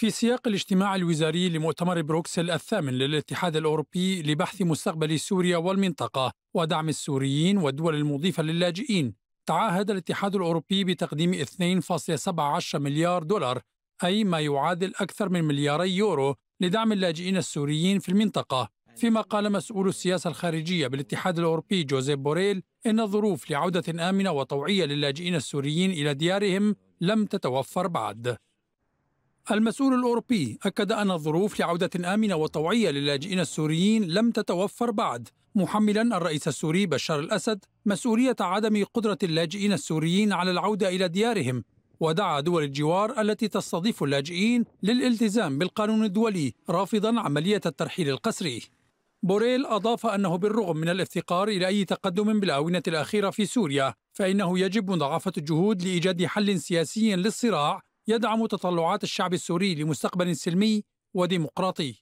في سياق الاجتماع الوزاري لمؤتمر بروكسل الثامن للاتحاد الاوروبي لبحث مستقبل سوريا والمنطقه ودعم السوريين والدول المضيفه للاجئين، تعهد الاتحاد الاوروبي بتقديم 2.17 مليار دولار اي ما يعادل اكثر من ملياري يورو لدعم اللاجئين السوريين في المنطقه، فيما قال مسؤول السياسه الخارجيه بالاتحاد الاوروبي جوزيف بوريل ان الظروف لعوده امنه وطوعيه للاجئين السوريين الى ديارهم لم تتوفر بعد. المسؤول الأوروبي أكد أن الظروف لعودة آمنة وطوعية للاجئين السوريين لم تتوفر بعد محملا الرئيس السوري بشار الأسد مسؤولية عدم قدرة اللاجئين السوريين على العودة إلى ديارهم ودعا دول الجوار التي تستضيف اللاجئين للالتزام بالقانون الدولي رافضا عملية الترحيل القسري بوريل أضاف أنه بالرغم من الافتقار إلى أي تقدم بالآونة الأخيرة في سوريا فإنه يجب مضاعفة الجهود لإيجاد حل سياسي للصراع يدعم تطلعات الشعب السوري لمستقبل سلمي وديمقراطي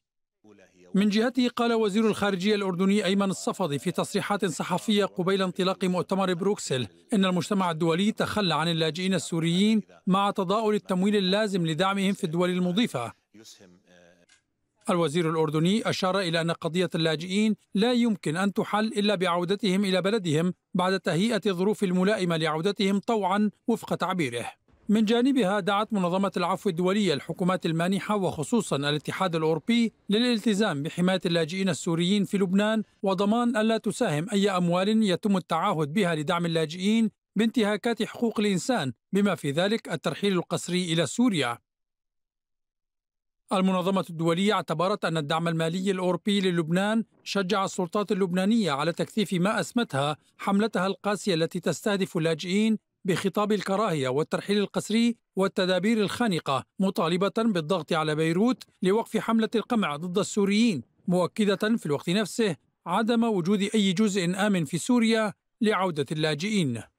من جهته قال وزير الخارجية الأردني أيمن الصفدي في تصريحات صحفية قبيل انطلاق مؤتمر بروكسل إن المجتمع الدولي تخلى عن اللاجئين السوريين مع تضاؤل التمويل اللازم لدعمهم في الدول المضيفة الوزير الأردني أشار إلى أن قضية اللاجئين لا يمكن أن تحل إلا بعودتهم إلى بلدهم بعد تهيئة الظروف الملائمة لعودتهم طوعا وفق تعبيره من جانبها دعت منظمة العفو الدولية الحكومات المانحة وخصوصا الاتحاد الأوروبي للالتزام بحماية اللاجئين السوريين في لبنان وضمان ألا تساهم أي أموال يتم التعهد بها لدعم اللاجئين بانتهاكات حقوق الإنسان بما في ذلك الترحيل القسري إلى سوريا المنظمة الدولية اعتبرت أن الدعم المالي الأوروبي للبنان شجع السلطات اللبنانية على تكثيف ما أسمتها حملتها القاسية التي تستهدف اللاجئين بخطاب الكراهيه والترحيل القسري والتدابير الخانقه مطالبه بالضغط على بيروت لوقف حمله القمع ضد السوريين مؤكده في الوقت نفسه عدم وجود اي جزء امن في سوريا لعوده اللاجئين